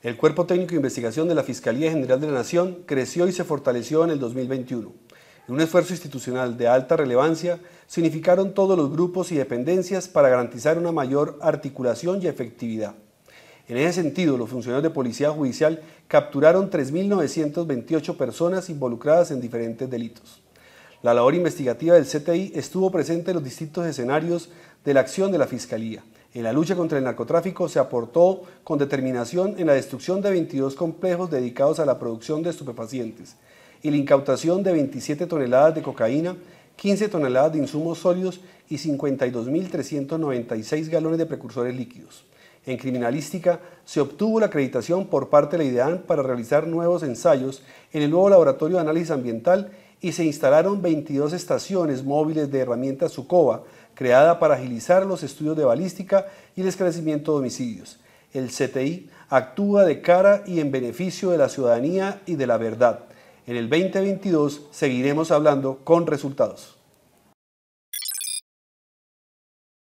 El Cuerpo Técnico de Investigación de la Fiscalía General de la Nación creció y se fortaleció en el 2021. En un esfuerzo institucional de alta relevancia, significaron todos los grupos y dependencias para garantizar una mayor articulación y efectividad. En ese sentido, los funcionarios de Policía Judicial capturaron 3.928 personas involucradas en diferentes delitos. La labor investigativa del CTI estuvo presente en los distintos escenarios de la acción de la Fiscalía, en la lucha contra el narcotráfico se aportó con determinación en la destrucción de 22 complejos dedicados a la producción de estupefacientes y la incautación de 27 toneladas de cocaína, 15 toneladas de insumos sólidos y 52.396 galones de precursores líquidos. En criminalística se obtuvo la acreditación por parte de la IDEAN para realizar nuevos ensayos en el nuevo laboratorio de análisis ambiental y se instalaron 22 estaciones móviles de herramientas SUCOBA creada para agilizar los estudios de balística y el esclarecimiento de homicidios. El CTI actúa de cara y en beneficio de la ciudadanía y de la verdad. En el 2022 seguiremos hablando con resultados.